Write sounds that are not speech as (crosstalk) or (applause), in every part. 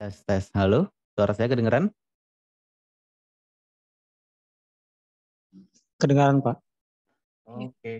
Tes tes. Halo, suara saya kedengeran? Kedengaran, Pak. Oke. Okay.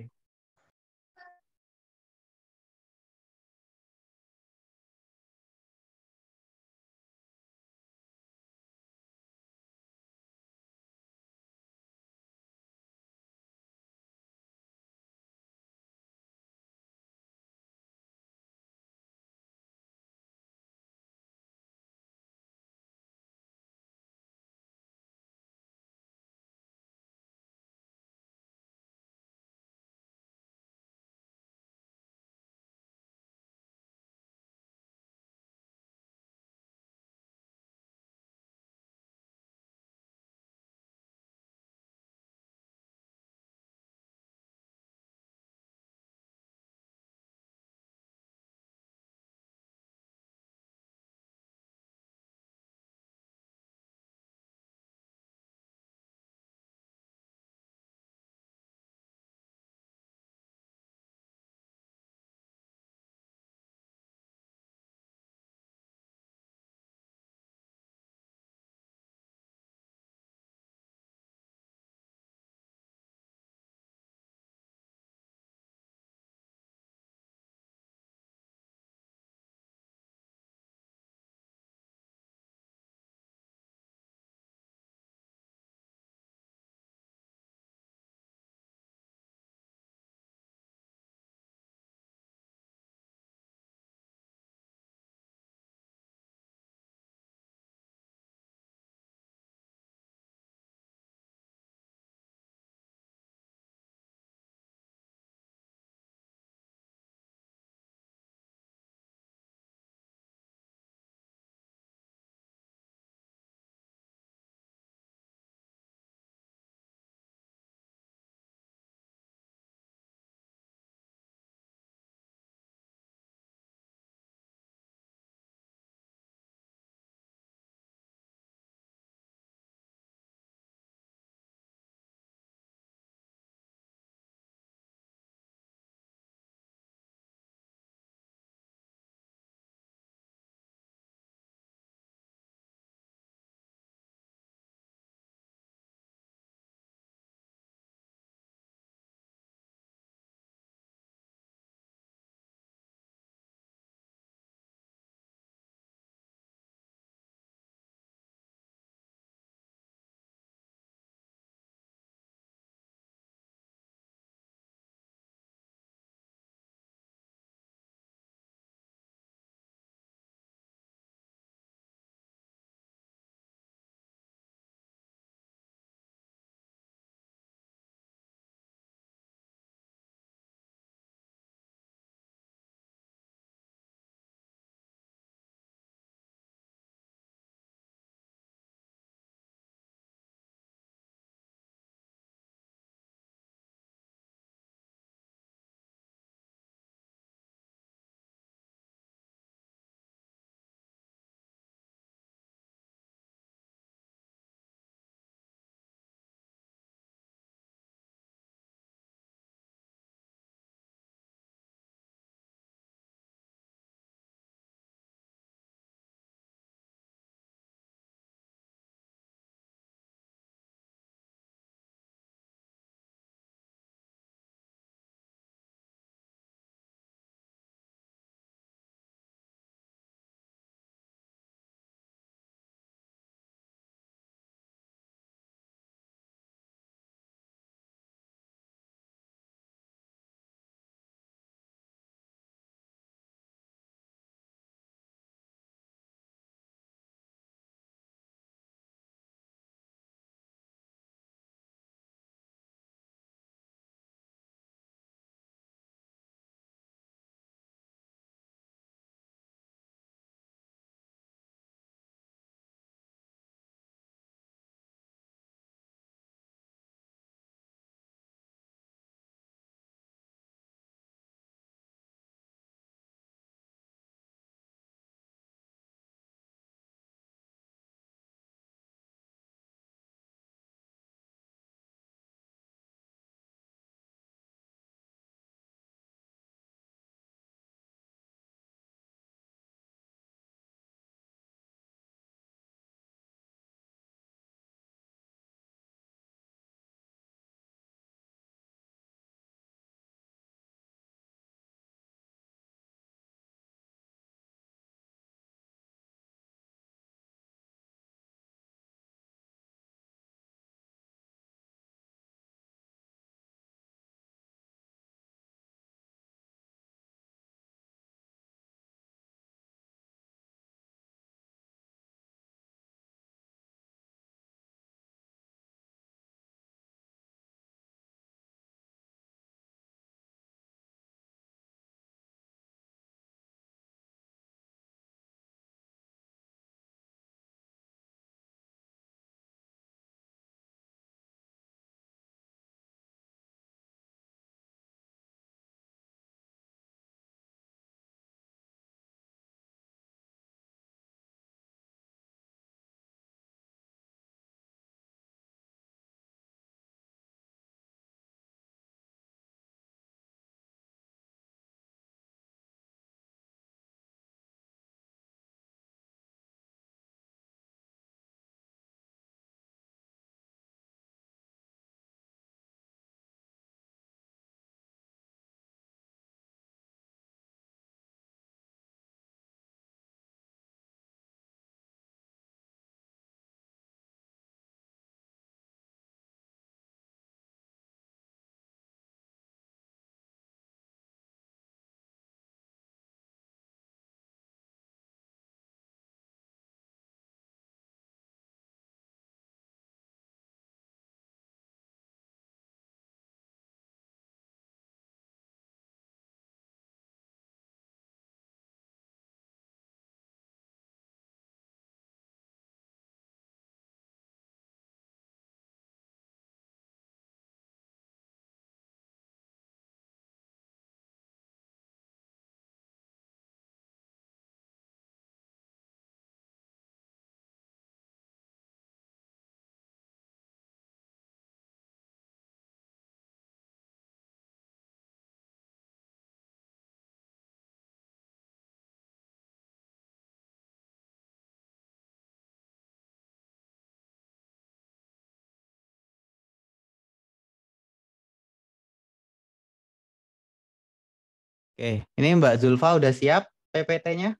Oke, ini Mbak Zulfa udah siap PPT-nya?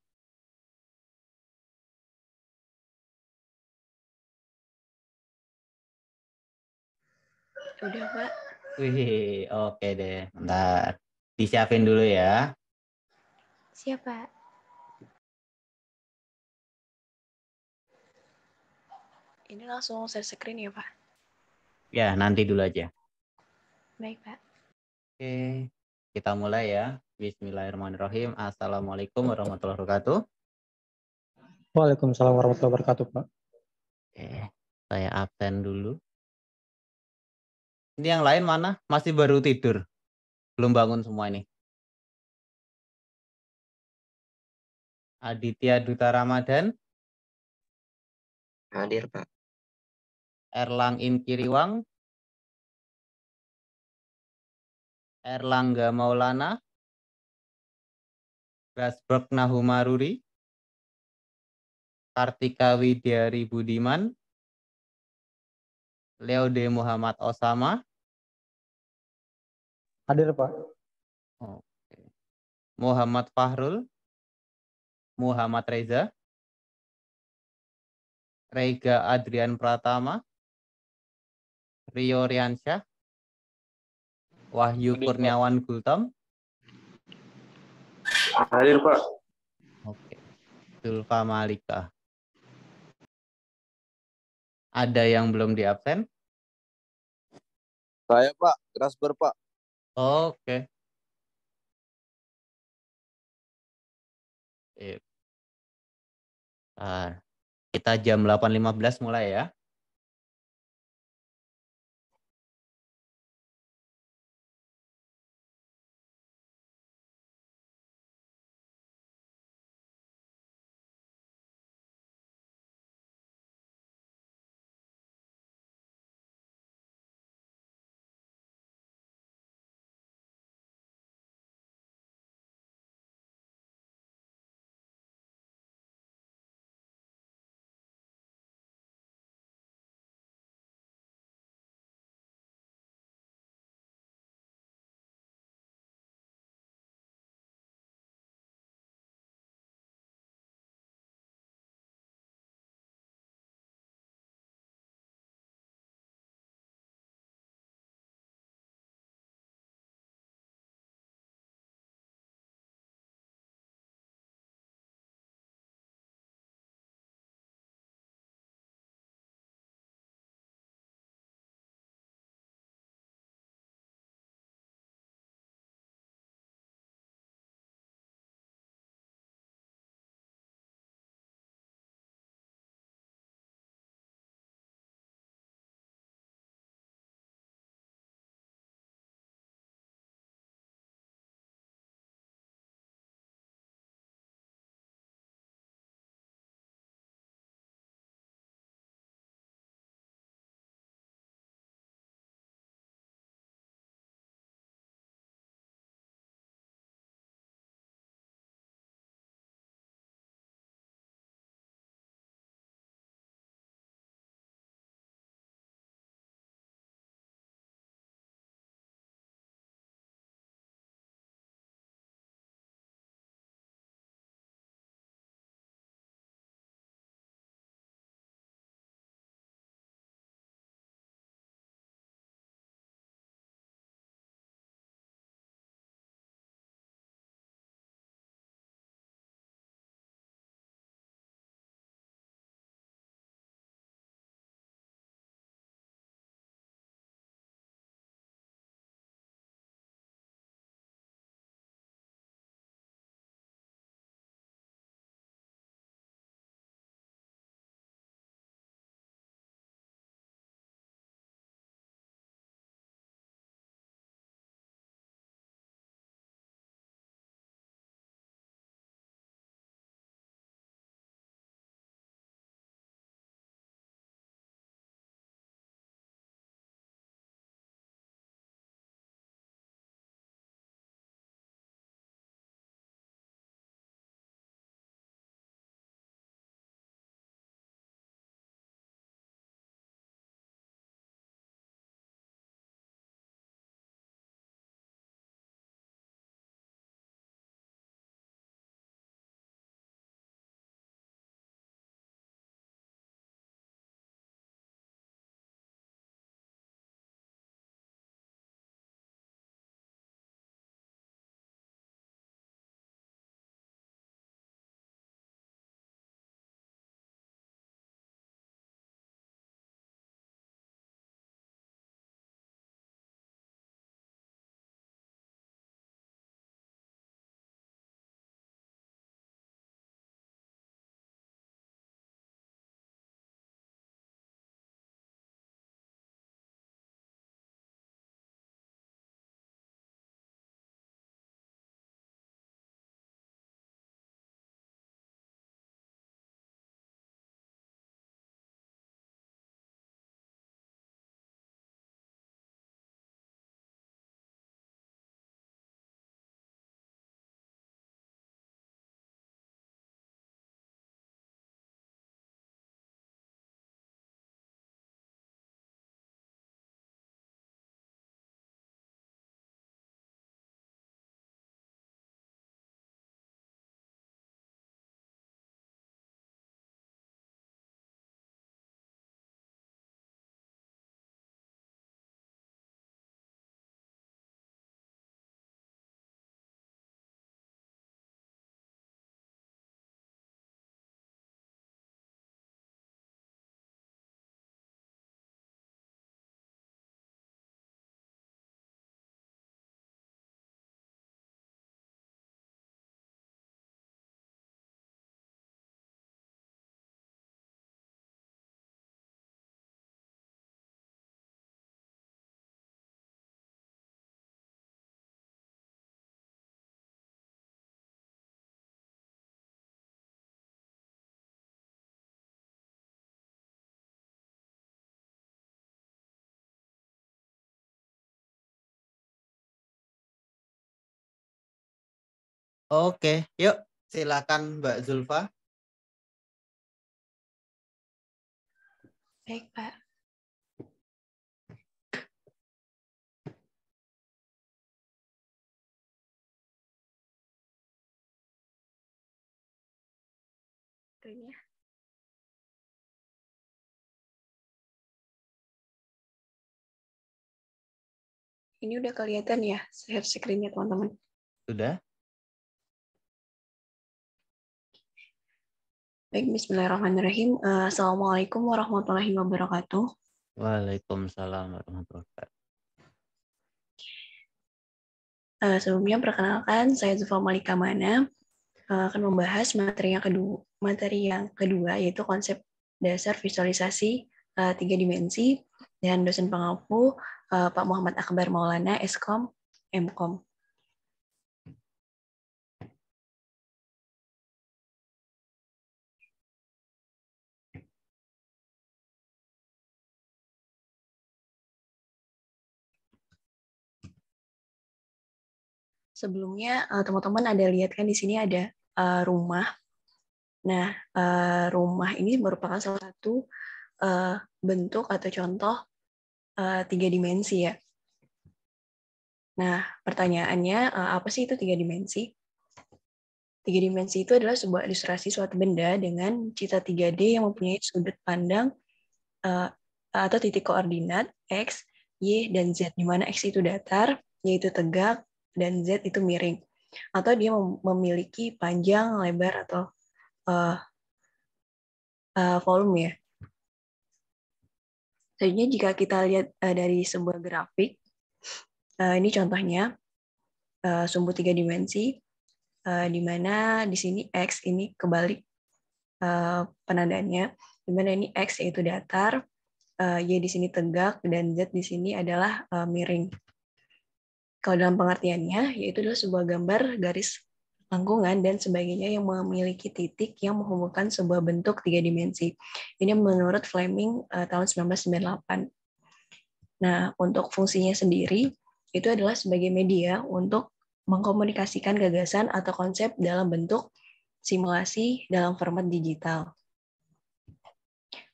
Udah, Pak. Wih, oke deh. Bentar. Disiapin dulu ya. Siap, Pak. Ini langsung share screen ya, Pak? Ya, nanti dulu aja. Baik, Pak. Oke. Kita mulai ya. Bismillahirrahmanirrahim. Assalamualaikum warahmatullahi wabarakatuh. Waalaikumsalam warahmatullahi wabarakatuh, Pak. Oke, saya absen dulu. Ini yang lain mana? Masih baru tidur. Belum bangun semua ini. Aditya Duta Ramadan. Hadir, Pak. Erlang Inkiriwang. Erlangga Maulana, Rasberg Nahumaruri, Kartika Widyari Budiman, Leode Muhammad Osama. Hadir, Pak. Oke. Muhammad Fahrul, Muhammad Reza, Reiga Adrian Pratama, Rio Riansyah, Wahyu Kurniawan Gultom. Hadir Pak. Oke. Zulfa Malika. Ada yang belum di absen? Saya Pak, Keras Pak. Oke. Eh. Kita jam 8.15 mulai ya. Oke, yuk silakan Mbak Zulfa. Baik, Pak. Ini udah kelihatan ya share screen-nya, teman-teman? Sudah. Baik, bismillahirrahmanirrahim. Uh, Assalamualaikum warahmatullahi wabarakatuh. Waalaikumsalam warahmatullahi wabarakatuh. Uh, sebelumnya perkenalkan, saya Zufa Malika Mana uh, akan membahas materi yang kedua, materi yang kedua yaitu konsep dasar visualisasi uh, tiga dimensi dan dosen pengampu uh, Pak Muhammad Akbar Maulana Eskom Mkom. sebelumnya eh, teman-teman ada lihat kan di sini ada uh, rumah. Nah, uh, rumah ini merupakan salah satu uh, bentuk atau contoh uh, tiga dimensi ya. Nah, pertanyaannya uh, apa sih itu tiga dimensi? Tiga dimensi itu adalah sebuah ilustrasi suatu benda dengan cita 3D yang mempunyai sudut pandang uh, atau titik koordinat X, Y, dan Z, di mana X itu datar, Y itu tegak, dan Z itu miring. Atau dia memiliki panjang, lebar, atau uh, uh, volume ya. Selanjutnya jika kita lihat uh, dari sebuah grafik, uh, ini contohnya uh, sumbu tiga dimensi, uh, di mana di sini X ini kebalik uh, penandanya, di mana ini X yaitu datar, uh, Y di sini tegak, dan Z di sini adalah uh, miring. Kalau dalam pengertiannya, yaitu adalah sebuah gambar garis lengkungan dan sebagainya yang memiliki titik yang menghubungkan sebuah bentuk tiga dimensi. Ini menurut Fleming uh, tahun 1998. Nah, untuk fungsinya sendiri, itu adalah sebagai media untuk mengkomunikasikan gagasan atau konsep dalam bentuk simulasi dalam format digital.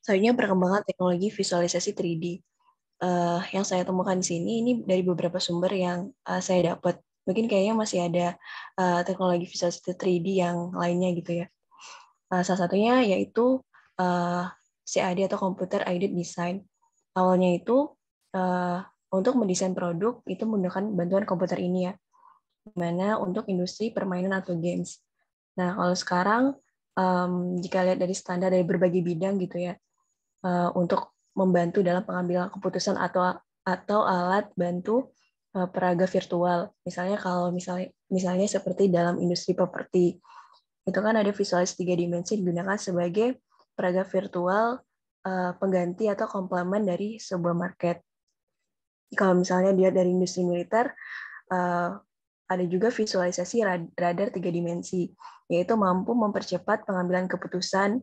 Selanjutnya perkembangan teknologi visualisasi 3D uh, yang saya temukan di sini ini dari beberapa sumber yang uh, saya dapat. Mungkin kayaknya masih ada uh, teknologi visual 3D yang lainnya gitu ya. Uh, salah satunya yaitu uh, CAD atau Computer Aided Design. Awalnya itu uh, untuk mendesain produk itu menggunakan bantuan komputer ini ya. Dimana untuk industri permainan atau games. Nah, kalau sekarang um, jika lihat dari standar dari berbagai bidang gitu ya, uh, untuk membantu dalam pengambilan keputusan atau atau alat bantu eh, peraga virtual. Misalnya kalau misalnya misalnya seperti dalam industri properti. Itu kan ada visualis tiga dimensi digunakan sebagai peraga virtual eh, pengganti atau komplement dari sebuah market. Kalau misalnya dia dari industri militer eh, ada juga visualisasi radar tiga dimensi, yaitu mampu mempercepat pengambilan keputusan.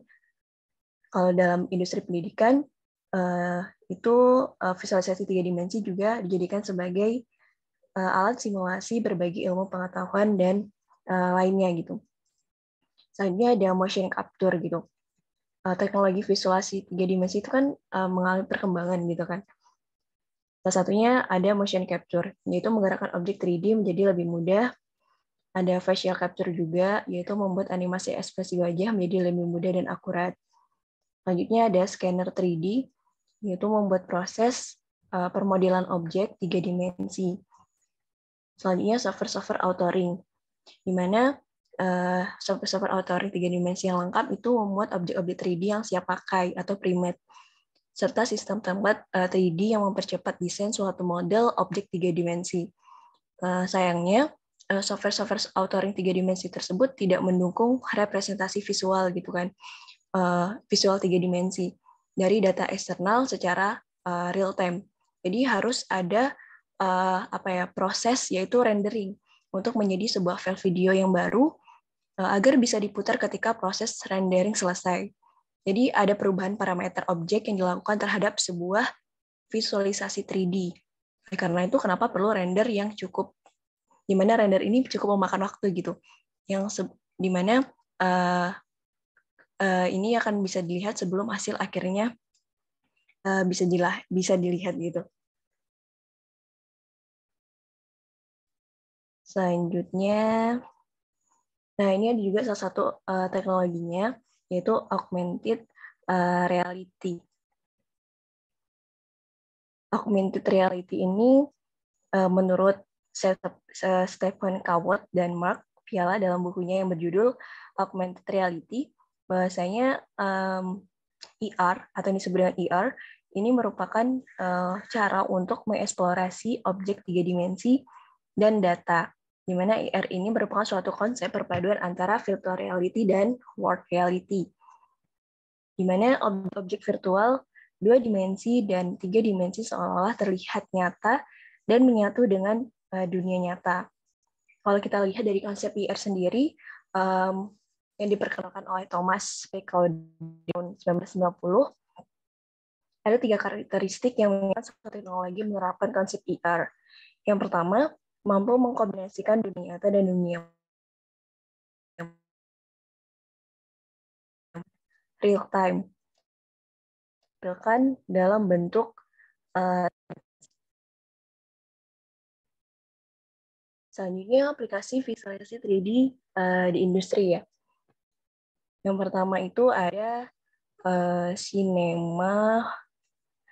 Kalau dalam industri pendidikan Eh, itu eh, visualisasi tiga dimensi juga dijadikan sebagai eh, alat simulasi berbagi ilmu pengetahuan dan lainnya gitu. Selanjutnya ada motion capture gitu. teknologi visualisasi tiga dimensi itu kan mengalami perkembangan gitu kan. Salah satunya ada motion capture, yaitu menggerakkan objek 3D menjadi lebih mudah. Ada facial capture juga, yaitu membuat animasi ekspresi wajah menjadi lebih mudah dan akurat. Selanjutnya ada scanner 3D, yaitu membuat proses uh, permodelan objek tiga dimensi. Selanjutnya software-software authoring, di mana uh, software-software authoring tiga dimensi yang lengkap itu membuat objek-objek 3D yang siap pakai atau primate, serta sistem tempat uh, eh, 3D yang mempercepat desain suatu model objek tiga dimensi. Uh, sayangnya, uh, software-software authoring tiga dimensi tersebut tidak mendukung representasi visual gitu kan, uh, visual tiga dimensi dari data eksternal secara uh, real time. Jadi harus ada uh, apa ya proses yaitu rendering untuk menjadi sebuah file video yang baru uh, agar bisa diputar ketika proses rendering selesai. Jadi ada perubahan parameter objek yang dilakukan terhadap sebuah visualisasi 3D. karena itu kenapa perlu render yang cukup di mana render ini cukup memakan waktu gitu. Yang dimana uh, uh, ini akan bisa dilihat sebelum hasil akhirnya uh, bisa dilah bisa dilihat gitu. Selanjutnya, nah ini ada juga salah satu uh, teknologinya yaitu augmented uh, reality. Augmented reality ini uh, menurut Stephen Coward dan Mark Piala dalam bukunya yang berjudul Augmented Reality bahwasanya um, IR e atau ini disebut dengan IR e ini merupakan uh, cara untuk mengeksplorasi objek tiga dimensi dan data, di mana IR e ini merupakan suatu konsep perpaduan antara virtual reality dan world reality, di mana objek virtual dua dimensi dan tiga dimensi seolah-olah terlihat nyata dan menyatu dengan uh, dunia nyata. Kalau kita lihat dari konsep IR sendiri, um, yang diperkenalkan oleh Thomas P. di tahun 1990. Ada tiga karakteristik yang mengingat teknologi menerapkan konsep IR. E yang pertama, mampu mengkombinasikan dunia nyata dan dunia real time. Tampilkan dalam bentuk uh, selanjutnya aplikasi visualisasi 3D eh, di industri ya. Yang pertama itu ada uh, cinema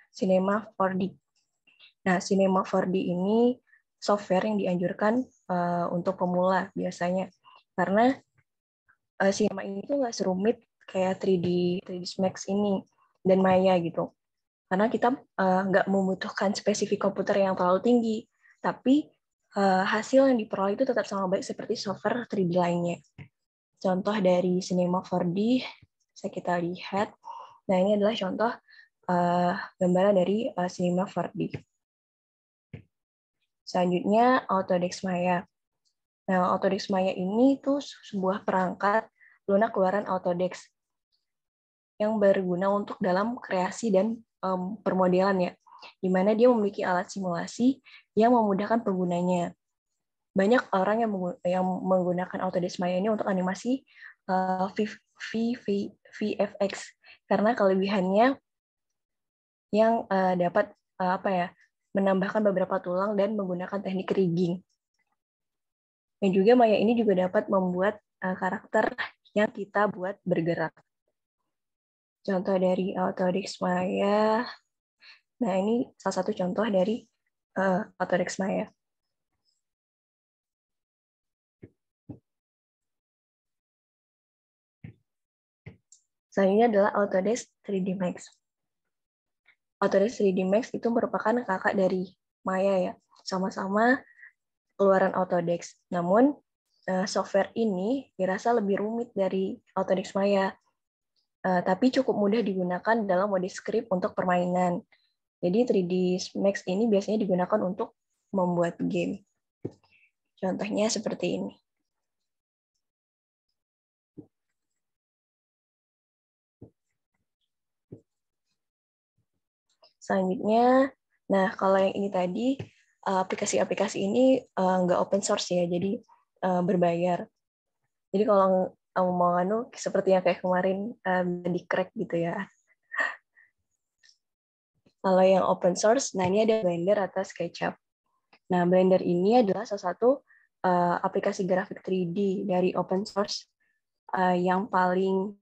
cinema 4D. Nah, cinema 4D ini software yang dianjurkan uh, untuk pemula biasanya karena uh, cinema ini tuh nggak serumit kayak 3D 3D Max ini dan Maya gitu. Karena kita uh, nggak membutuhkan spesifik komputer yang terlalu tinggi, tapi uh, hasil yang diperoleh itu tetap sama baik seperti software 3D lainnya. Contoh dari Cinema 4D, bisa kita lihat. Nah, ini adalah contoh uh, gambaran dari uh, Cinema 4D. Selanjutnya, Autodesk Maya. Nah, Autodesk Maya ini itu sebuah perangkat lunak keluaran Autodesk yang berguna untuk dalam kreasi dan um, permodelan ya, di mana dia memiliki alat simulasi yang memudahkan penggunanya banyak orang yang yang menggunakan Autodesk Maya ini untuk animasi eh, VFX karena kelebihannya yang eh, dapat eh, apa ya menambahkan beberapa tulang dan menggunakan teknik rigging. Dan juga Maya ini juga dapat membuat karakter yang kita buat bergerak. Contoh dari Autodesk Maya. Nah, ini salah satu contoh dari Autodesk Maya. Selanjutnya adalah Autodesk 3D Max. Autodesk 3D Max itu merupakan kakak dari Maya ya. Sama-sama keluaran Autodesk. Namun eh, software ini dirasa lebih rumit dari Autodesk Maya. Eh, tapi cukup mudah digunakan dalam mode script untuk permainan. Jadi 3D Max ini biasanya digunakan untuk membuat game. Contohnya seperti ini. Selanjutnya, nah kalau yang ini tadi, aplikasi-aplikasi ini eh, nggak open source ya, jadi eh, berbayar. Jadi kalau mau anu seperti yang kayak kemarin eh, di crack gitu ya. Kalau yang open source, nah ini ada Blender atau SketchUp. Nah, Blender ini adalah salah satu aplikasi grafik 3D dari open source yang paling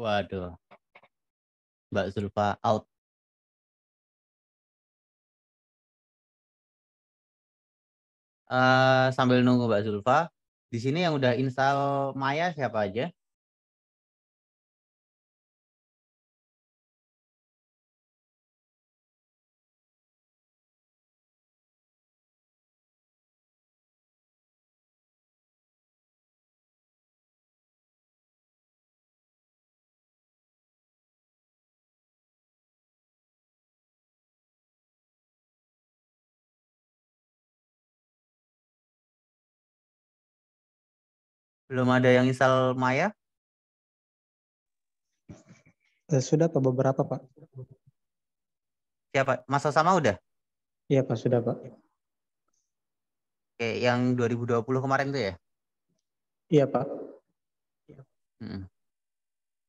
Waduh. Mbak Zulfa out. Uh, sambil nunggu Mbak Zulfa, di sini yang udah install Maya siapa aja? Belum ada yang install Maya? Eh, sudah Pak, beberapa Pak. Ya Pak, masa sama udah? Iya Pak, sudah Pak. Oke, yang 2020 kemarin tuh ya? Iya Pak. Hmm.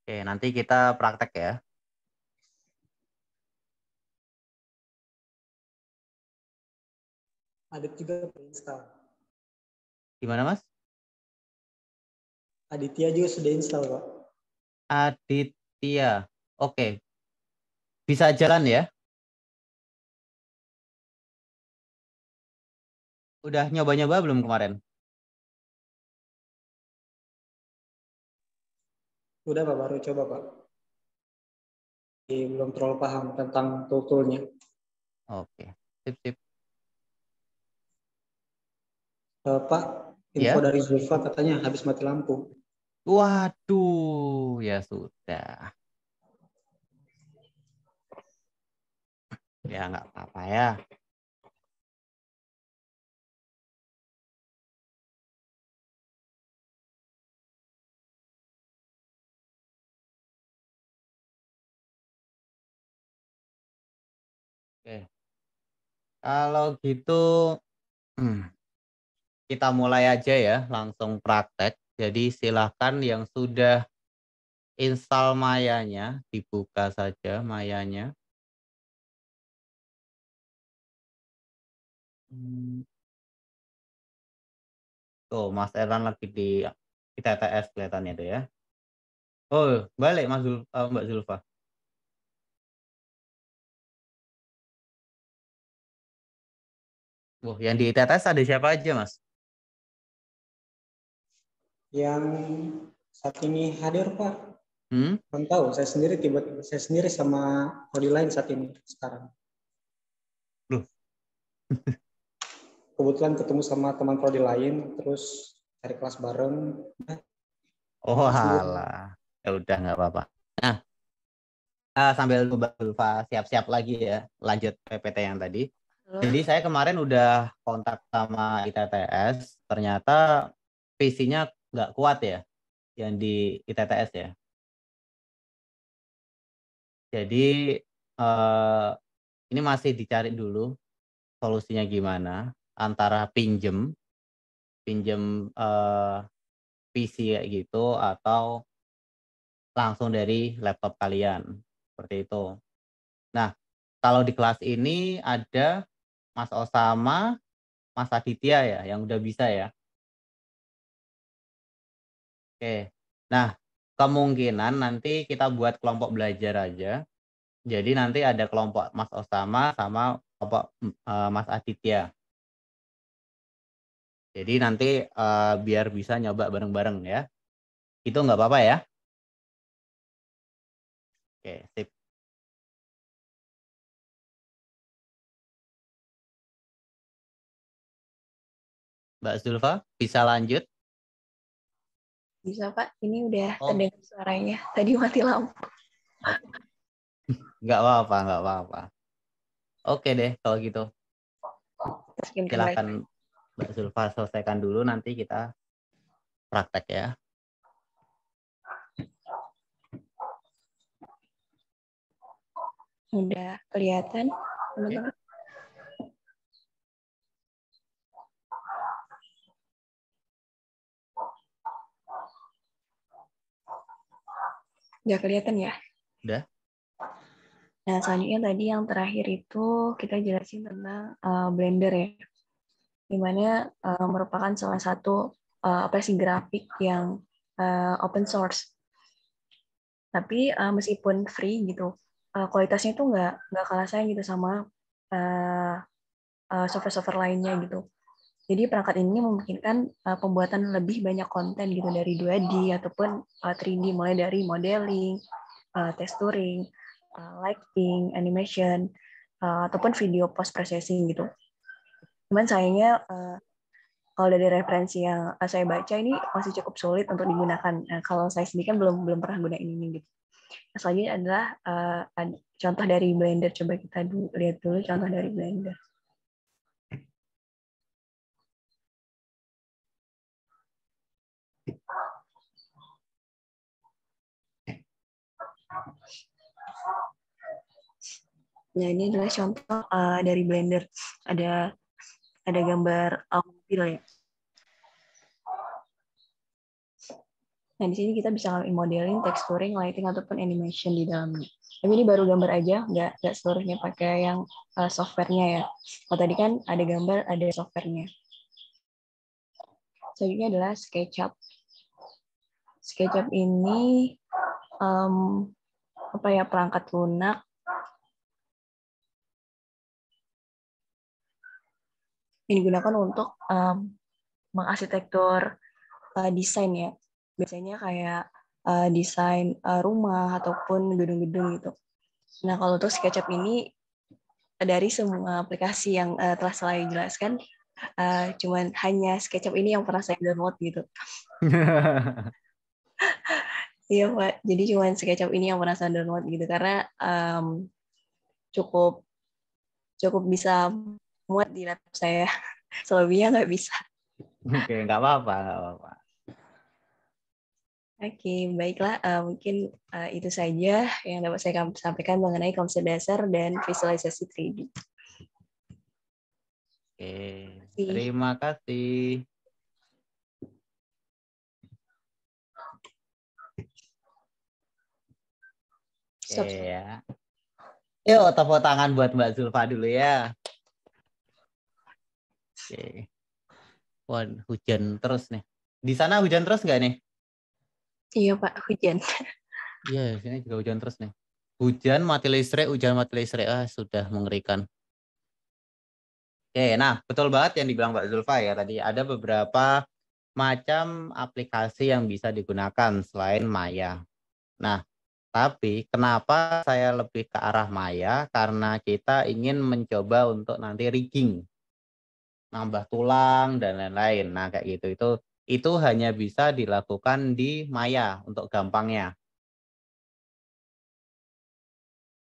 Oke, nanti kita praktek ya. Ada juga install. Gimana Mas? Aditya juga sudah install Pak. Aditya. Oke. Okay. Bisa jalan ya? Udah nyoba-nyoba belum kemarin? Udah Pak, baru coba Pak. Belum terlalu paham tentang tool-toolnya. Oke, sip, sip. Uh, Pak, info yeah. dari Zulfa katanya habis mati lampu. Waduh, ya sudah. Ya nggak apa-apa ya. Oke. Kalau gitu hmm, kita mulai aja ya, langsung praktek. Jadi silahkan yang sudah install mayanya, dibuka saja mayanya. Oh, Mas Erlan lagi di ITTS kelihatannya itu ya. Oh, balik Mas Zul, uh, Mbak Zulfa. Wah, yang di ITTS ada siapa aja, Mas? yang saat ini hadir Pak. Hmm? Belum tahu. Saya sendiri tiba, tiba saya sendiri sama kodi lain saat ini sekarang. Loh. (laughs) Kebetulan ketemu sama teman prodi lain, terus cari kelas bareng. Oh halah. Ya udah nggak apa-apa. Nah, uh, sambil Mbak siap-siap lagi ya, lanjut PPT yang tadi. Jadi saya kemarin udah kontak sama ITTS, ternyata visinya nggak kuat ya yang di ITTS ya. Jadi eh, ini masih dicari dulu solusinya gimana antara pinjem pinjem eh, PC kayak gitu atau langsung dari laptop kalian seperti itu. Nah kalau di kelas ini ada Mas Osama, Mas Aditya ya yang udah bisa ya Oke. Nah, kemungkinan nanti kita buat kelompok belajar aja. Jadi nanti ada kelompok Mas Osama sama kelompok uh, Mas Aditya. Jadi nanti uh, biar bisa nyoba bareng-bareng ya. Itu nggak apa-apa ya? Oke, sip. Mbak Zulfa, bisa lanjut? Bisa Pak, ini udah oh. terdengar suaranya. Tadi mati lampu. Enggak apa-apa, enggak apa-apa. Oke deh kalau gitu. Silakan Mbak Zulfa selesaikan dulu, nanti kita praktek ya. Udah kelihatan, teman-teman? Nggak kelihatan ya? Udah. Nah, selanjutnya tadi yang terakhir itu kita jelasin tentang uh, Blender ya. Dimana uh, eh, merupakan salah satu uh, apa sih grafik yang uh, open source. Tapi uh, meskipun free gitu, uh, kualitasnya itu nggak nggak kalah sayang gitu sama uh, uh, software-software lainnya gitu. Jadi perangkat ini memungkinkan uh, pembuatan lebih banyak konten gitu dari 2D ataupun uh, eh, 3D mulai dari modeling, uh, texturing, uh, lighting, animation uh, ataupun video post processing gitu. Cuman sayangnya uh, kalau dari referensi yang saya baca ini masih cukup sulit untuk digunakan. Nah, kalau saya sendiri kan belum belum pernah gunain ini gitu. Nah, selanjutnya adalah uh, contoh dari Blender. Coba kita lihat dulu contoh dari Blender. Nah ini adalah contoh uh, dari Blender. Ada ada gambar uh, mobil ya. Nah di sini kita bisa ngambil modeling, texturing, lighting ataupun animation di dalamnya. Tapi ini baru gambar aja, nggak nggak seluruhnya pakai yang uh, softwarenya ya. Kalau tadi kan ada gambar, ada softwarenya. Selanjutnya adalah SketchUp. SketchUp ini um, apa ya perangkat lunak yang digunakan untuk um, mengarsitektur uh, desain ya biasanya kayak uh, desain uh, rumah ataupun gedung-gedung gitu nah kalau untuk SketchUp ini dari semua aplikasi yang uh, telah saya jelaskan uh, cuman hanya SketchUp ini yang pernah saya download gitu (laughs) Iya Pak, jadi cuma sekecap ini yang pernah saya download gitu karena um, cukup cukup bisa muat di laptop saya. (laughs) Selebihnya nggak bisa. Oke, nggak apa-apa, apa-apa. Oke, baiklah. Uh, mungkin uh, itu saja yang dapat saya sampaikan mengenai konsep dasar dan visualisasi 3D. Oke, terima kasih. Oke Ya. Iya, iya. Yuk, tepuk tangan buat Mbak Zulfa dulu ya. Oke. Wah, hujan terus nih. Di sana hujan terus nggak nih? Iya, Pak, hujan. Iya, yeah, sini juga hujan terus nih. Hujan mati listrik, hujan mati listrik. Ah, sudah mengerikan. Oke, nah betul banget yang dibilang Mbak Zulfa ya tadi. Ada beberapa macam aplikasi yang bisa digunakan selain Maya. Nah, tapi kenapa saya lebih ke arah maya? Karena kita ingin mencoba untuk nanti rigging, nambah tulang dan lain-lain. Nah kayak gitu itu itu hanya bisa dilakukan di maya untuk gampangnya.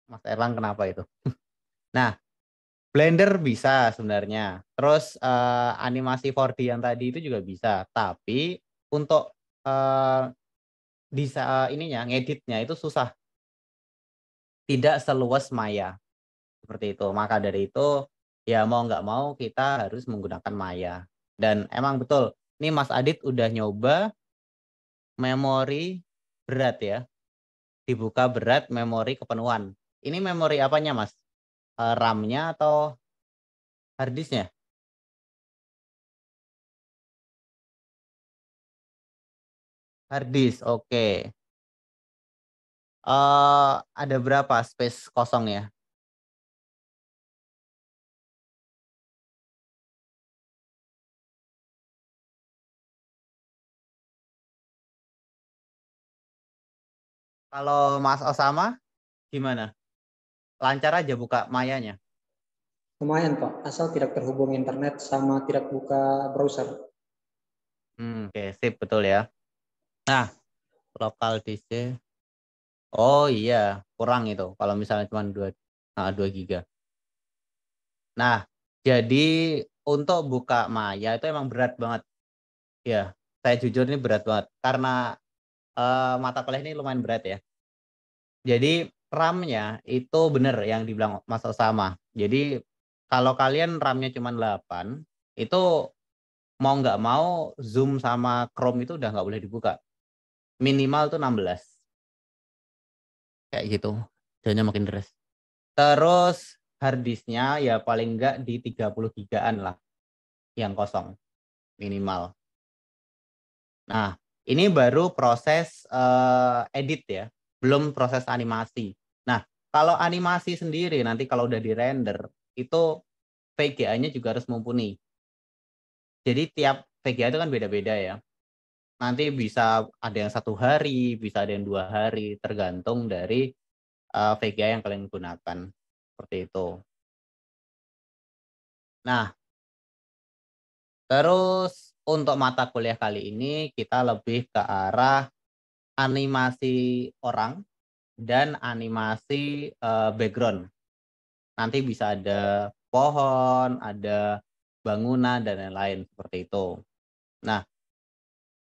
Mas Erlang kenapa itu? (laughs) nah Blender bisa sebenarnya. Terus eh, animasi 4D yang tadi itu juga bisa. Tapi untuk uh, bisa eh, ininya ngeditnya itu susah tidak seluas maya seperti itu maka dari itu ya mau nggak mau kita harus menggunakan maya dan emang betul ini Mas Adit udah nyoba memori berat ya dibuka berat memori kepenuhan ini memori apanya Mas eh, RAM-nya atau harddisknya Hard disk, oke. Okay. Uh, eh, ada berapa space kosong ya? Kalau Mas Osama, gimana? Lancar aja buka mayanya? Lumayan Pak, asal tidak terhubung internet sama tidak buka browser. Hmm, Oke, okay, sip betul ya. Nah, lokal DC. Oh iya, kurang itu. Kalau misalnya cuma 2 nah, 2 giga. Nah, jadi untuk buka Maya itu emang berat banget. Ya, saya jujur ini berat banget karena uh, mata kuliah ini lumayan berat ya. Jadi RAM-nya itu benar yang dibilang Mas Osama. Jadi kalau kalian RAM-nya cuma 8, itu mau nggak mau Zoom sama Chrome itu udah nggak boleh dibuka minimal tuh 16 kayak gitu jadinya makin deras terus harddisknya ya paling enggak di 30 gigaan lah yang kosong minimal nah ini baru proses uh, edit ya belum proses animasi nah kalau animasi sendiri nanti kalau udah di render itu VGA-nya juga harus mumpuni jadi tiap VGA itu kan beda-beda ya nanti bisa ada yang satu hari, bisa ada yang dua hari, tergantung dari uh, eh, VGA yang kalian gunakan. Seperti itu. Nah, terus untuk mata kuliah kali ini kita lebih ke arah animasi orang dan animasi uh, background. Nanti bisa ada pohon, ada bangunan, dan lain-lain seperti itu. Nah,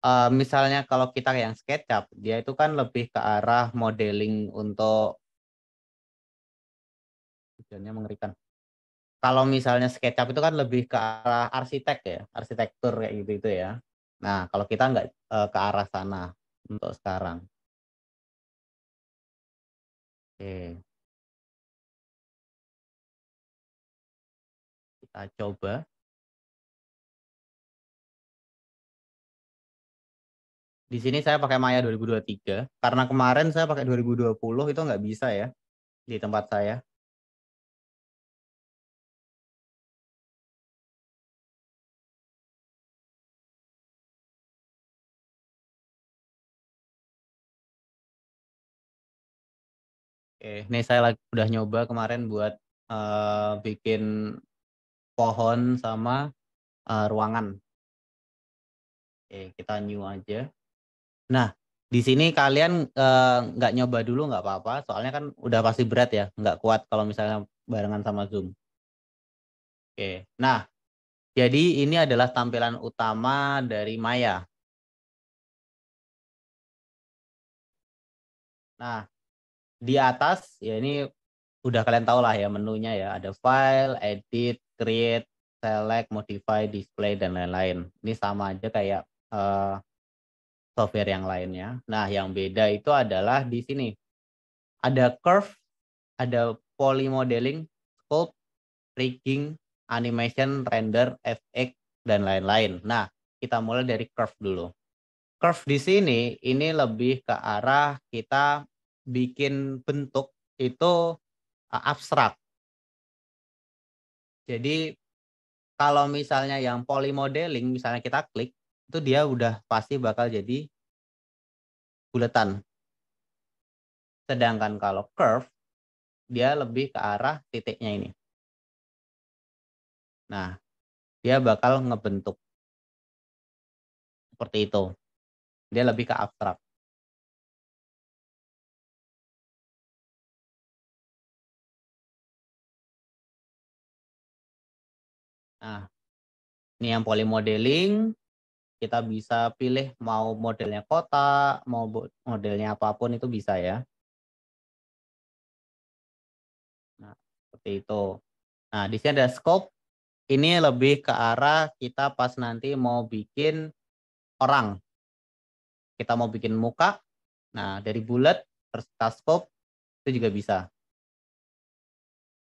uh, misalnya kalau kita yang SketchUp, dia itu kan lebih ke arah modeling untuk tujuannya mengerikan. Kalau misalnya SketchUp itu kan lebih ke arah arsitek ya, arsitektur kayak gitu itu ya. Nah, kalau kita nggak uh, ke arah sana untuk sekarang. Oke. Kita coba di sini saya pakai Maya 2023 karena kemarin saya pakai 2020 itu nggak bisa ya di tempat saya. Oke, ini saya lagi, udah nyoba kemarin buat uh, bikin pohon sama uh, ruangan. Oke, kita new aja. Nah, di sini kalian eh, nggak uh, nyoba dulu nggak apa-apa, soalnya kan udah pasti berat ya, nggak kuat kalau misalnya barengan sama Zoom. Oke, nah jadi ini adalah tampilan utama dari Maya. Nah, di atas ya ini udah kalian tau lah ya menunya ya ada file, edit, create, select, modify, display dan lain-lain. Ini sama aja kayak uh, software yang lainnya. Nah, yang beda itu adalah di sini. Ada curve, ada poly modeling, sculpt, rigging, animation, render, FX, dan lain-lain. Nah, kita mulai dari curve dulu. Curve di sini ini lebih ke arah kita bikin bentuk itu eh, abstrak. Jadi kalau misalnya yang poly modeling misalnya kita klik itu dia udah pasti bakal jadi buletan. Sedangkan kalau curve, dia lebih ke arah titiknya ini. Nah, dia bakal ngebentuk. Seperti itu. Dia lebih ke abstrak. Nah, ini yang polymodeling, kita bisa pilih mau modelnya kota, mau modelnya apapun itu bisa ya. Nah, seperti itu. Nah, di sini ada scope. Ini lebih ke arah kita pas nanti mau bikin orang. Kita mau bikin muka. Nah, dari bulat terus kita scope itu juga bisa.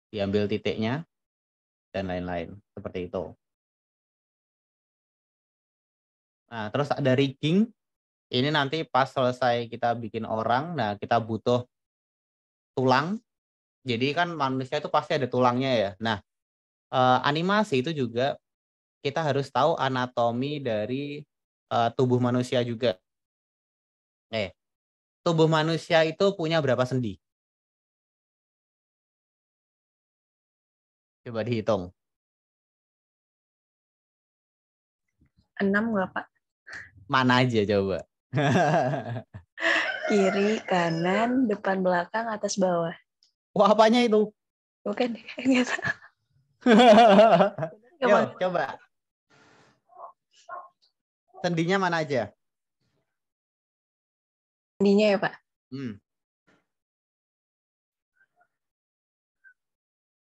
Diambil titiknya dan lain-lain seperti itu. Nah, terus ada rigging. Ini nanti pas selesai kita bikin orang, nah kita butuh tulang. Jadi kan manusia itu pasti ada tulangnya ya. Nah, eh, animasi itu juga kita harus tahu anatomi dari eh, tubuh manusia juga. Eh, tubuh manusia itu punya berapa sendi? Coba dihitung. enam nggak Pak? mana aja coba? (laughs) Kiri, kanan, depan, belakang, atas, bawah. Wah, oh, apanya itu? oke enggak tahu. Yo, coba. coba. Sendinya mana aja? Sendinya ya, Pak? Hmm.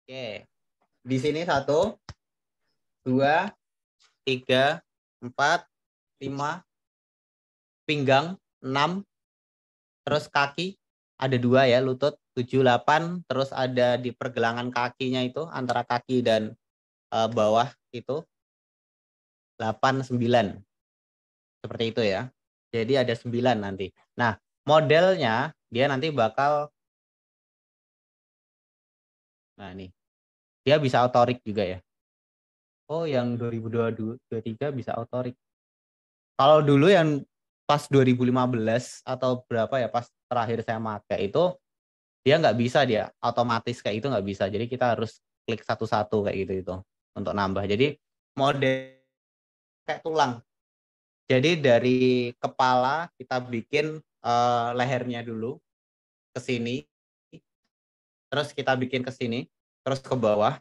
Oke. Di sini satu, dua, tiga, empat, lima, pinggang 6, terus kaki ada dua ya, lutut 7, 8, terus ada di pergelangan kakinya itu antara kaki dan e, bawah itu 8, 9. Seperti itu ya. Jadi ada 9 nanti. Nah, modelnya dia nanti bakal Nah, nih. Dia bisa otorik juga ya. Oh, yang 2022 2023 bisa otorik Kalau dulu yang pas 2015 atau berapa ya pas terakhir saya pakai itu dia nggak bisa dia otomatis kayak itu nggak bisa jadi kita harus klik satu-satu kayak gitu itu untuk nambah jadi model kayak tulang jadi dari kepala kita bikin uh, lehernya dulu ke sini terus kita bikin ke sini terus ke bawah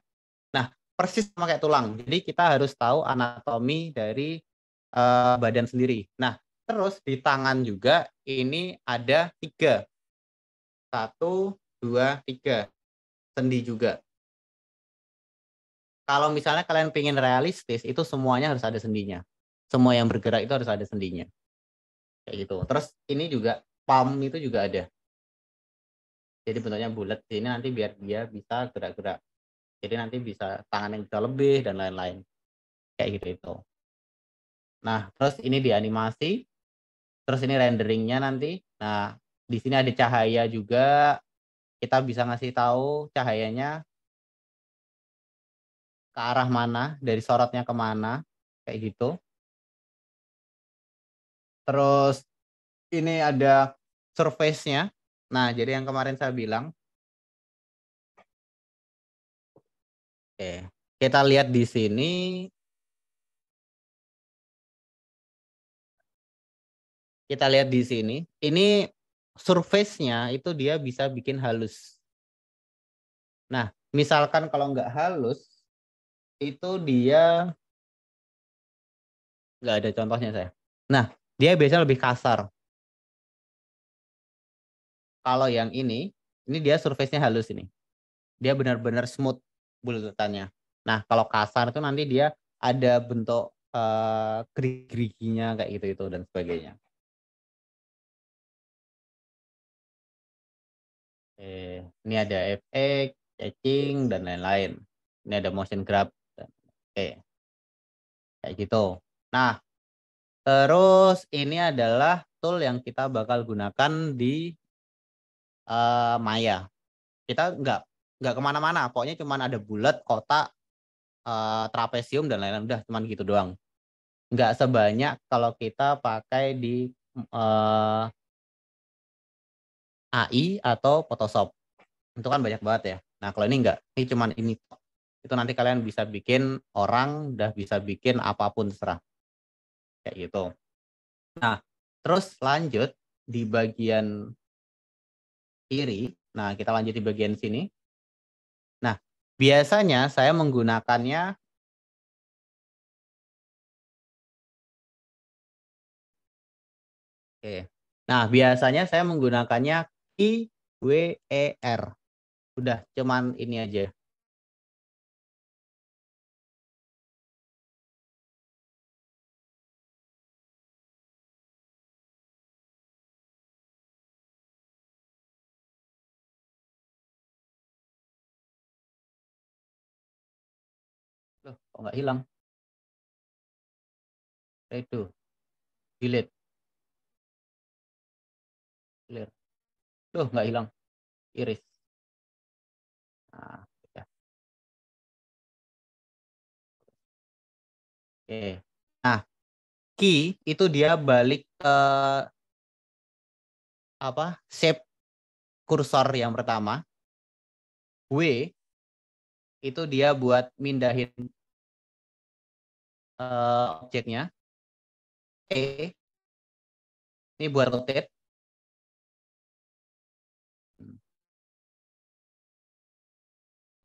nah persis sama kayak tulang jadi kita harus tahu anatomi dari uh, badan sendiri nah Terus di tangan juga ini ada tiga. Satu, dua, tiga. Sendi juga. Kalau misalnya kalian pengen realistis, itu semuanya harus ada sendinya. Semua yang bergerak itu harus ada sendinya. Kayak gitu. Terus ini juga, palm itu juga ada. Jadi bentuknya bulat. Ini nanti biar dia bisa gerak-gerak. Jadi nanti bisa tangan yang bisa lebih dan lain-lain. Kayak gitu itu. Nah, terus ini di animasi Terus ini renderingnya nanti. Nah, di sini ada cahaya juga. Kita bisa ngasih tahu cahayanya ke arah mana, dari sorotnya kemana, kayak gitu. Terus ini ada surface-nya. Nah, jadi yang kemarin saya bilang. Oke, kita lihat di sini kita lihat di sini, ini surface-nya itu dia bisa bikin halus. Nah, misalkan kalau nggak halus, itu dia nggak ada contohnya saya. Nah, dia biasanya lebih kasar. Kalau yang ini, ini dia surface-nya halus ini. Dia benar-benar smooth bulatannya. Nah, kalau kasar itu nanti dia ada bentuk uh, eh, gerigi-geriginya kayak gitu gitu dan sebagainya. eh, ini ada FX, cacing dan lain-lain. Ini ada motion grab. Oke. Kayak gitu. Nah, terus ini adalah tool yang kita bakal gunakan di uh, Maya. Kita nggak nggak kemana-mana. Pokoknya cuma ada bulat, kotak, uh, trapesium dan lain-lain. Udah cuma gitu doang. Nggak sebanyak kalau kita pakai di uh, AI atau Photoshop. Itu kan banyak banget ya. Nah, kalau ini enggak, ini cuman ini. Itu nanti kalian bisa bikin orang, udah bisa bikin apapun terserah. Kayak gitu. Nah, terus lanjut di bagian kiri. Nah, kita lanjut di bagian sini. Nah, biasanya saya menggunakannya Oke. Nah, biasanya saya menggunakannya I W E R. Udah, cuman ini aja. Loh, kok nggak hilang? Itu. Eh, Delete. Clear. Tuh, nggak hilang. Iris. Nah, ya. Oke. Nah, key itu dia balik ke apa? shape kursor yang pertama. W itu dia buat mindahin uh, objeknya. E ini buat rotate.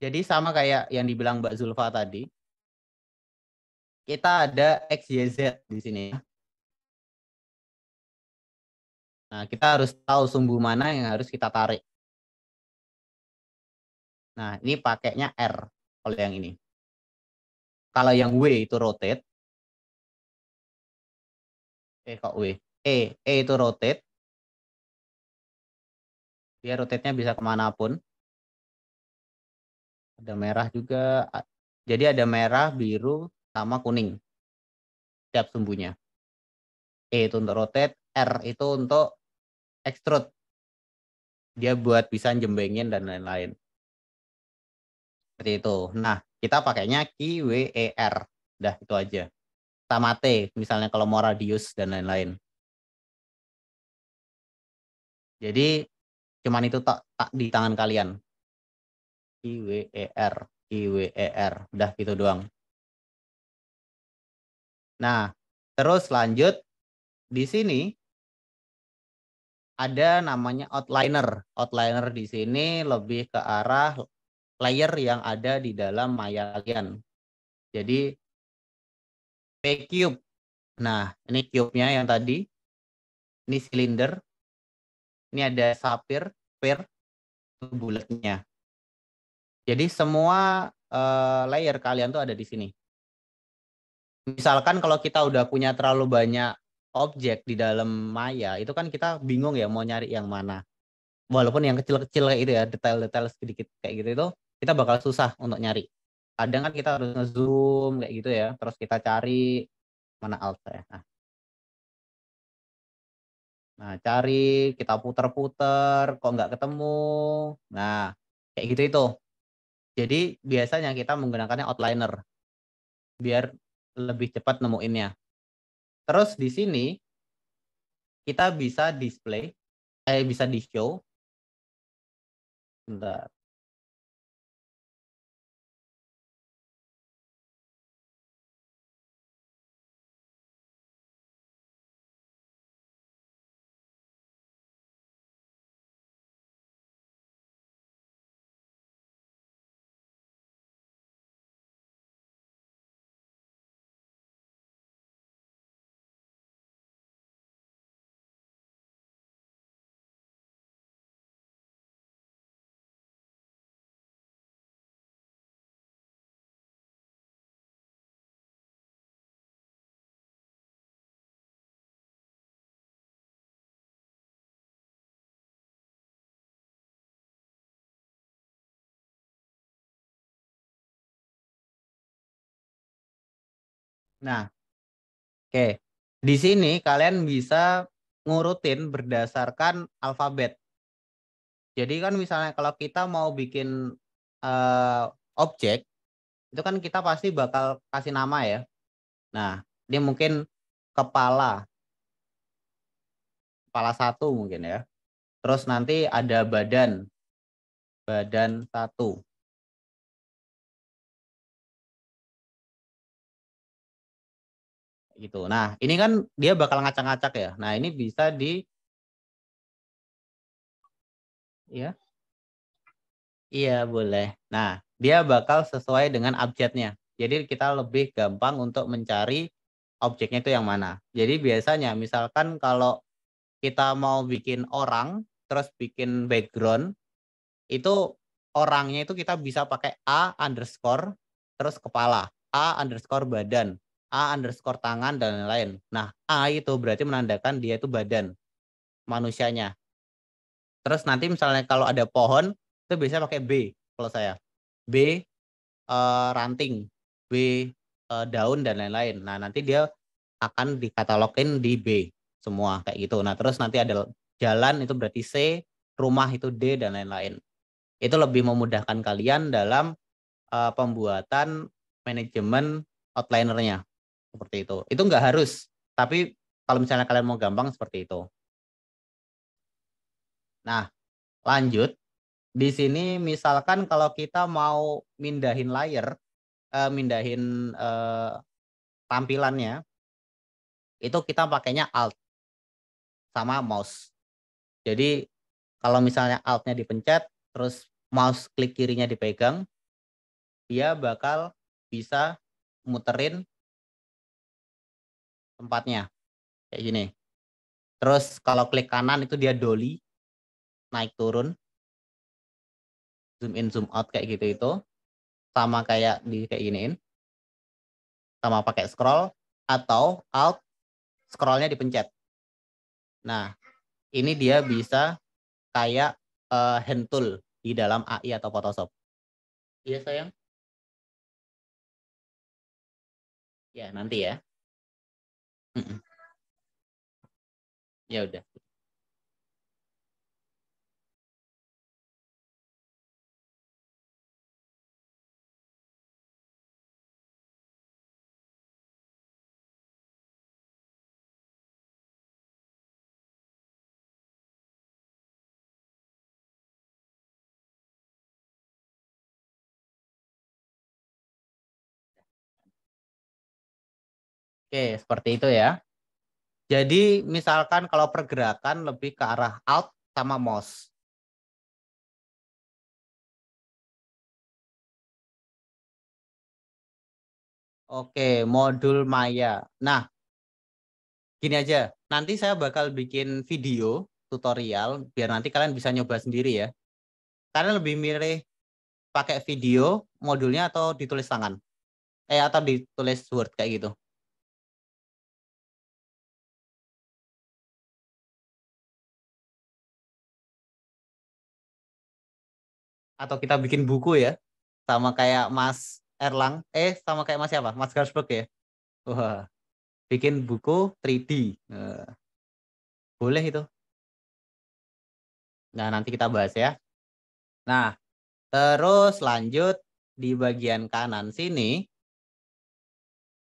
Jadi sama kayak yang dibilang Mbak Zulfa tadi, kita ada XYZ di sini. Nah, kita harus tahu sumbu mana yang harus kita tarik. Nah, ini pakainya R kalau yang ini. Kalau yang W itu rotate. Eh, kok W? E, E itu rotate. biar rotate-nya bisa kemanapun ada merah juga. Jadi ada merah, biru, sama kuning. Setiap sumbunya. E itu untuk rotate, R itu untuk extrude. Dia buat bisa jembengin dan lain-lain. Seperti itu. Nah, kita pakainya Q, W, E, R. Dah, itu aja. Sama T, misalnya kalau mau radius dan lain-lain. Jadi, cuman itu tak, tak di tangan kalian. IWER IWER udah gitu doang nah terus lanjut di sini ada namanya outliner outliner di sini lebih ke arah layer yang ada di dalam maya kalian jadi P cube nah ini cube-nya yang tadi ini silinder ini ada sapir, per bulatnya. Jadi semua uh, layer kalian tuh ada di sini. Misalkan kalau kita udah punya terlalu banyak objek di dalam maya, itu kan kita bingung ya mau nyari yang mana. Walaupun yang kecil-kecil kayak gitu ya, detail-detail sedikit kayak gitu itu, kita bakal susah untuk nyari. Kadang kan kita harus ngezoom kayak gitu ya, terus kita cari mana alt ya. Nah, Nah, cari, kita puter-puter, kok nggak ketemu. Nah, kayak gitu itu. Jadi biasanya kita menggunakannya outliner biar lebih cepat nemuinnya. Terus di sini kita bisa display, eh bisa di show. Bentar. Nah, oke. Okay. Di sini kalian bisa ngurutin berdasarkan alfabet. Jadi kan misalnya kalau kita mau bikin uh, objek, itu kan kita pasti bakal kasih nama ya. Nah, dia mungkin kepala. Kepala satu mungkin ya. Terus nanti ada badan. Badan satu. gitu. Nah, ini kan dia bakal ngacak-ngacak ya. Nah, ini bisa di iya, Iya, boleh. Nah, dia bakal sesuai dengan abjadnya. Jadi kita lebih gampang untuk mencari objeknya itu yang mana. Jadi biasanya misalkan kalau kita mau bikin orang terus bikin background itu orangnya itu kita bisa pakai a underscore terus kepala a underscore badan A underscore tangan dan lain-lain. Nah, A itu berarti menandakan dia itu badan manusianya. Terus nanti misalnya kalau ada pohon itu biasanya pakai B kalau saya. B uh, ranting, B uh, daun dan lain-lain. Nah, nanti dia akan dikatalogin di B semua kayak gitu. Nah, terus nanti ada jalan itu berarti C, rumah itu D dan lain-lain. Itu lebih memudahkan kalian dalam uh, pembuatan manajemen outlinernya seperti itu itu nggak harus tapi kalau misalnya kalian mau gampang seperti itu nah lanjut di sini misalkan kalau kita mau mindahin layer eh, mindahin eh, tampilannya itu kita pakainya alt sama mouse jadi kalau misalnya altnya dipencet terus mouse klik kirinya dipegang dia bakal bisa muterin tempatnya kayak gini terus kalau klik kanan itu dia dolly naik turun zoom in zoom out kayak gitu itu sama kayak di kayak giniin sama pakai scroll atau alt scrollnya dipencet nah ini dia bisa kayak uh, hand tool di dalam AI atau Photoshop iya sayang ya nanti ya Ya udah. Oke, seperti itu ya. Jadi misalkan kalau pergerakan lebih ke arah out sama mouse. Oke, modul Maya. Nah, gini aja. Nanti saya bakal bikin video tutorial biar nanti kalian bisa nyoba sendiri ya. Kalian lebih milih pakai video modulnya atau ditulis tangan? Eh atau ditulis Word kayak gitu. atau kita bikin buku ya sama kayak Mas Erlang eh sama kayak Mas siapa Mas Garsberg ya wah bikin buku 3D eh, boleh itu nah nanti kita bahas ya nah terus lanjut di bagian kanan sini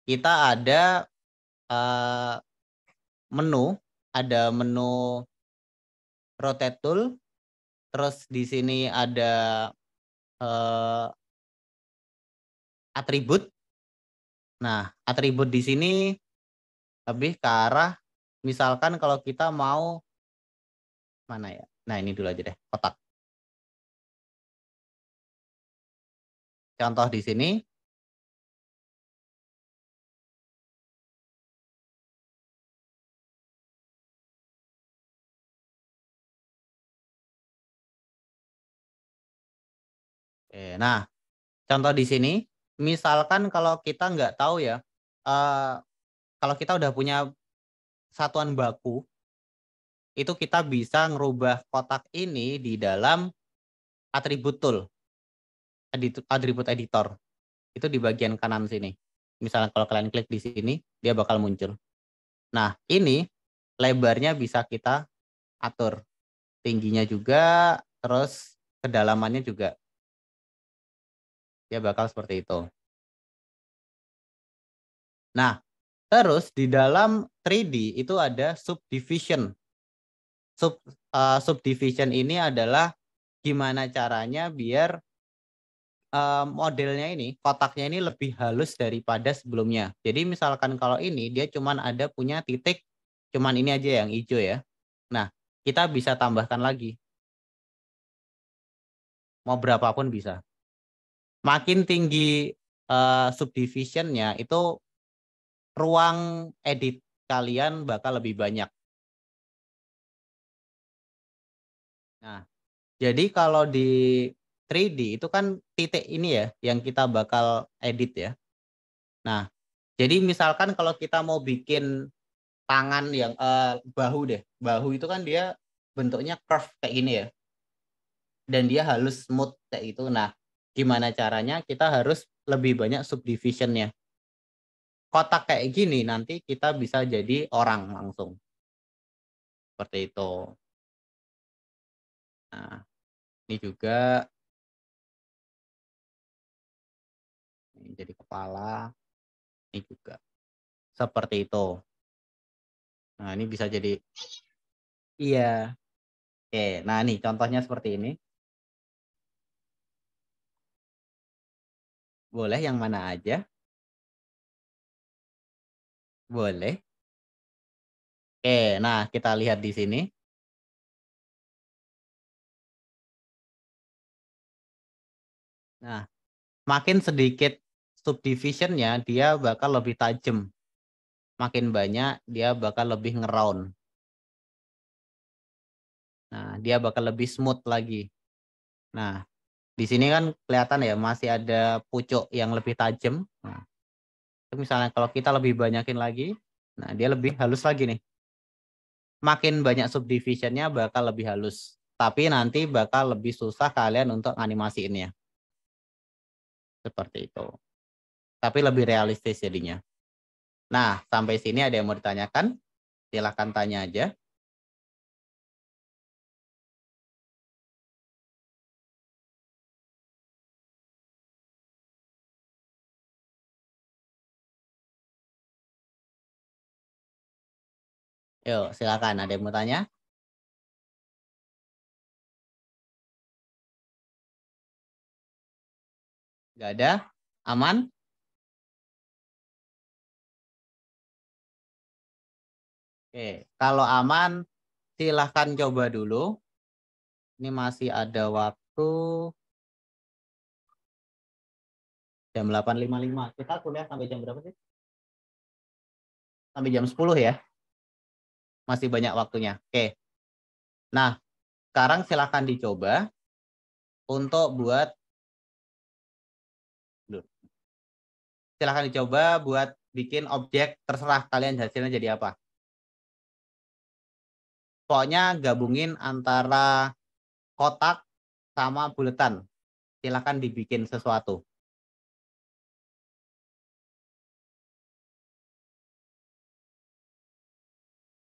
kita ada uh, menu ada menu rotate tool Terus di sini ada uh, atribut. Nah, atribut di sini lebih ke arah misalkan kalau kita mau mana ya? Nah, ini dulu aja deh, kotak. Contoh di sini Oke, nah contoh di sini, misalkan kalau kita nggak tahu ya, uh, kalau kita udah punya satuan baku, itu kita bisa ngerubah kotak ini di dalam atribut tool, atribut editor. Itu di bagian kanan sini. Misalnya kalau kalian klik di sini, dia bakal muncul. Nah, ini lebarnya bisa kita atur. Tingginya juga, terus kedalamannya juga dia ya, bakal seperti itu. Nah, terus di dalam 3D itu ada subdivision. Sub, uh, subdivision ini adalah gimana caranya biar uh, modelnya ini, kotaknya ini lebih halus daripada sebelumnya. Jadi misalkan kalau ini, dia cuman ada punya titik, cuman ini aja yang hijau ya. Nah, kita bisa tambahkan lagi. Mau berapapun bisa makin tinggi uh, subdivisionnya itu ruang edit kalian bakal lebih banyak. Nah, jadi kalau di 3D itu kan titik ini ya yang kita bakal edit ya. Nah, jadi misalkan kalau kita mau bikin tangan yang uh, bahu deh, bahu itu kan dia bentuknya curve kayak ini ya, dan dia halus smooth kayak itu. Nah, gimana caranya kita harus lebih banyak subdivisionnya. Kotak kayak gini nanti kita bisa jadi orang langsung. Seperti itu. Nah, ini juga ini jadi kepala. Ini juga. Seperti itu. Nah, ini bisa jadi iya. Oke, nah ini contohnya seperti ini. Boleh yang mana aja? Boleh. Oke, nah kita lihat di sini. Nah, makin sedikit subdivisionnya, dia bakal lebih tajam. Makin banyak, dia bakal lebih ngeround. Nah, dia bakal lebih smooth lagi. Nah, di sini kan kelihatan ya masih ada pucuk yang lebih tajam. Nah, misalnya kalau kita lebih banyakin lagi, nah dia lebih halus lagi nih. Makin banyak subdivisionnya bakal lebih halus. Tapi nanti bakal lebih susah kalian untuk animasiinnya. Seperti itu. Tapi lebih realistis jadinya. Nah, sampai sini ada yang mau ditanyakan? Silahkan tanya aja. Yuk, silakan. Ada yang mau tanya? Gak ada? Aman? Oke, kalau aman silahkan coba dulu. Ini masih ada waktu jam 8.55. Kita kuliah sampai jam berapa sih? Sampai jam 10 ya. Masih banyak waktunya. Oke. Nah, sekarang silahkan dicoba untuk buat silahkan dicoba buat bikin objek terserah kalian hasilnya jadi apa. Pokoknya gabungin antara kotak sama buletan. Silahkan dibikin sesuatu.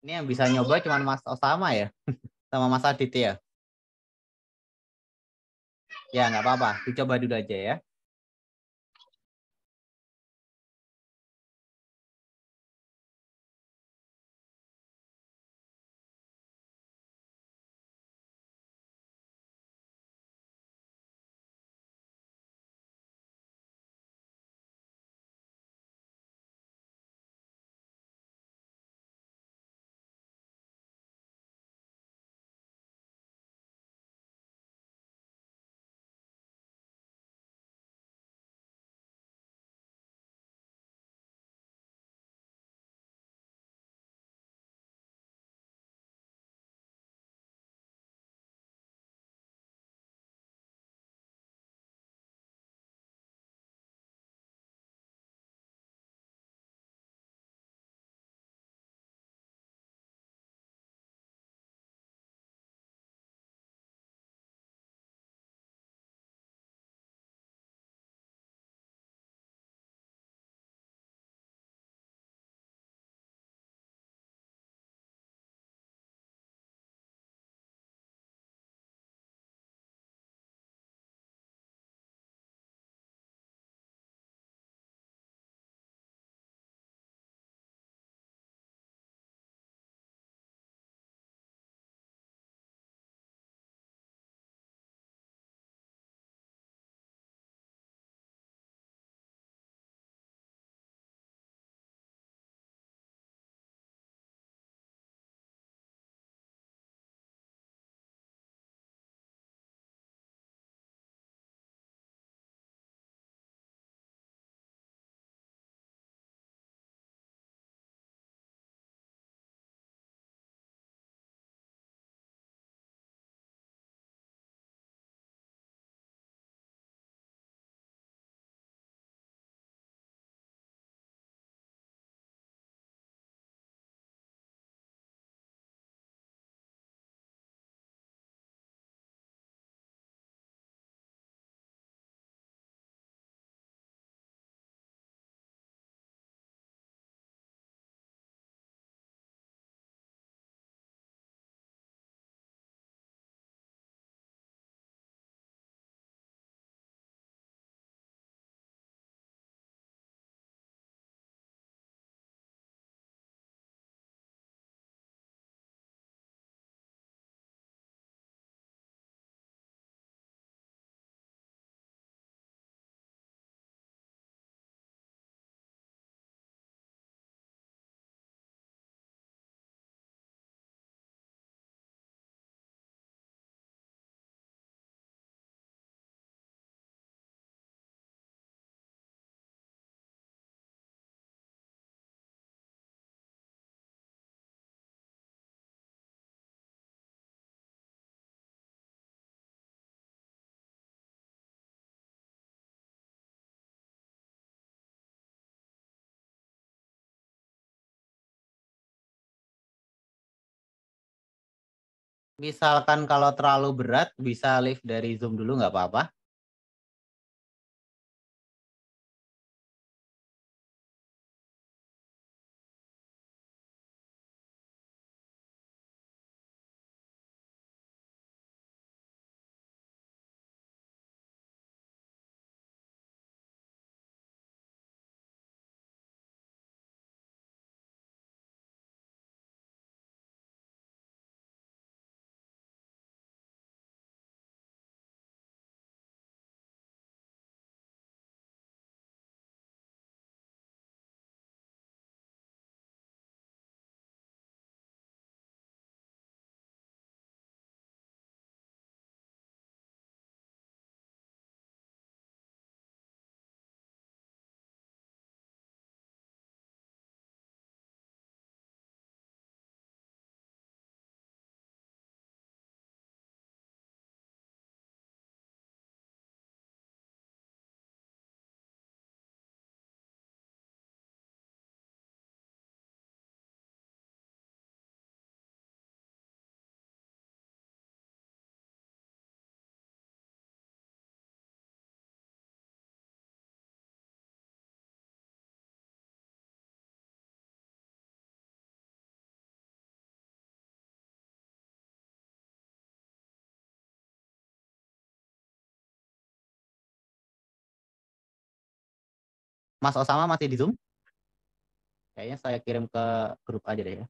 Ini yang bisa nyoba cuma Mas Osama ya, (laughs) sama Mas Adit ya. Ya nggak apa-apa, dicoba dulu aja ya. misalkan kalau terlalu berat bisa lift dari Zoom dulu nggak apa-apa? Mas Osama masih di Zoom? Kayaknya saya kirim ke grup aja deh ya.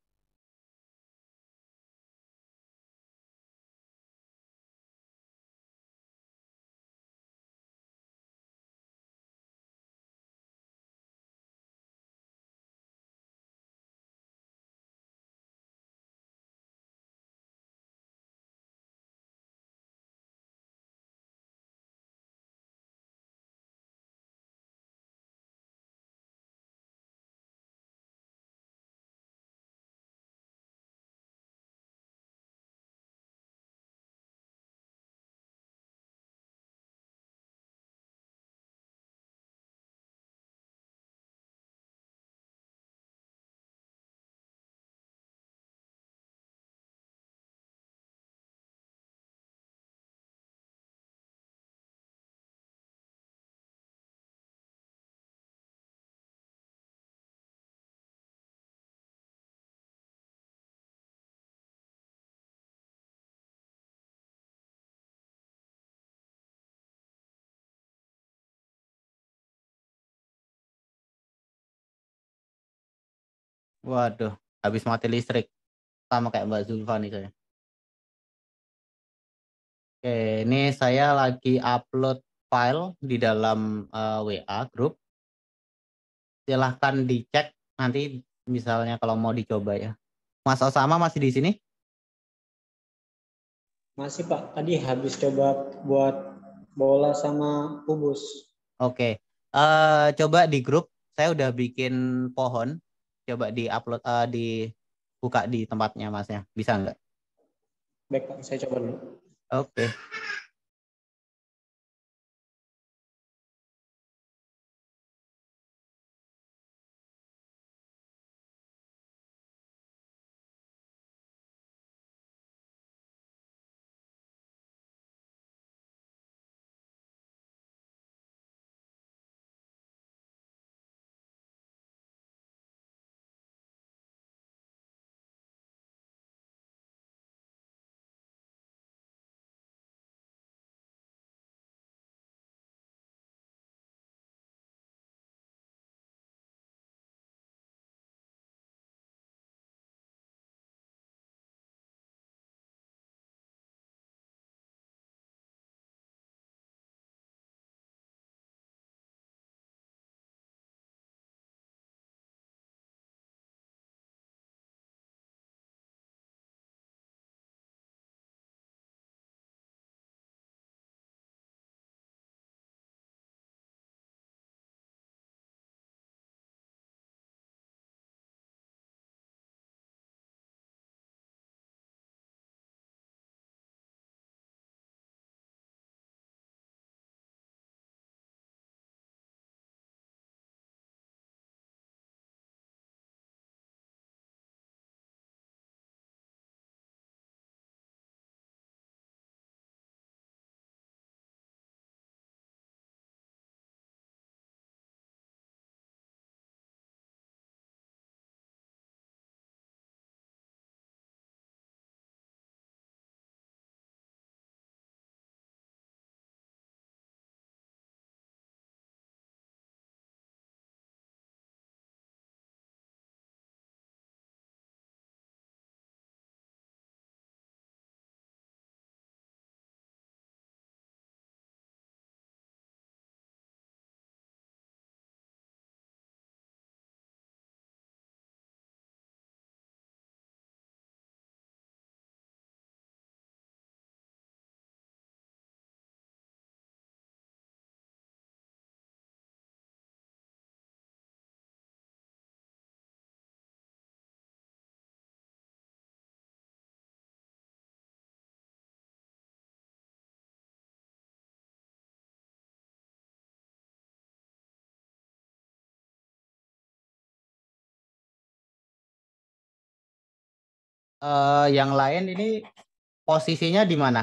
Waduh, habis mati listrik. Sama kayak Mbak Zulfa nih saya. Oke, ini saya lagi upload file di dalam uh, eh, WA grup. Silahkan dicek nanti misalnya kalau mau dicoba ya. Mas Osama masih di sini? Masih Pak, tadi habis coba buat bola sama kubus. Oke, uh, coba di grup saya udah bikin pohon coba di upload eh, di buka di tempatnya masnya bisa nggak? Baik pak, saya coba dulu. Oke. Okay. uh, yang lain ini posisinya di mana?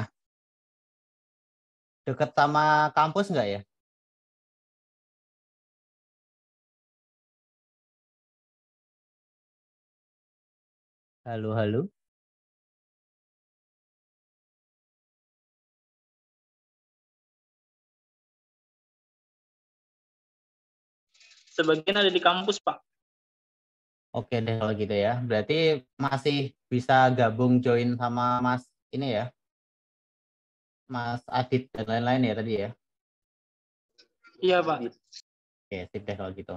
Deket sama kampus nggak ya? Halo, halo. Sebagian ada di kampus, Pak. Oke deh kalau gitu ya. Berarti masih bisa gabung join sama Mas ini ya. Mas Adit dan lain-lain ya tadi ya. Iya, Pak. Oke, sip deh kalau gitu.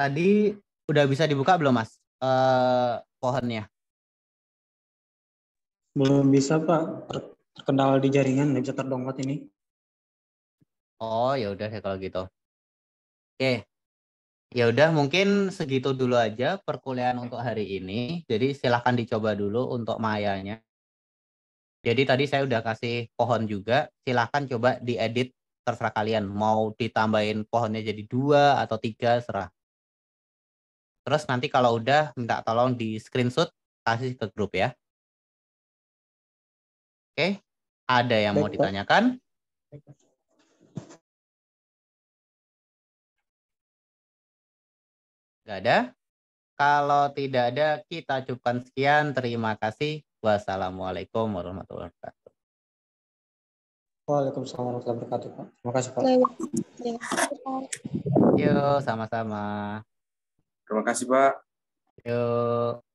Tadi udah bisa dibuka belum, Mas? Uh, pohonnya. Belum bisa, Pak. Terkendala di jaringan, nggak bisa terdownload ini. Oh, ya udah kalau gitu. Oke. Ya udah mungkin segitu dulu aja perkuliahan untuk hari ini. Jadi silahkan dicoba dulu untuk mayanya. Jadi tadi saya udah kasih pohon juga. Silahkan coba diedit terserah kalian. Mau ditambahin pohonnya jadi dua atau tiga, serah. Terus nanti kalau udah minta tolong di screenshot kasih ke grup ya. Oke, ada yang mau ditanyakan? Gak ada? Kalau tidak ada, kita cukupkan sekian. Terima kasih. Wassalamualaikum warahmatullahi wabarakatuh. Waalaikumsalam warahmatullahi wabarakatuh, Pak. Terima kasih, Pak. Yuk, sama-sama. Terima kasih, Pak. Yuk.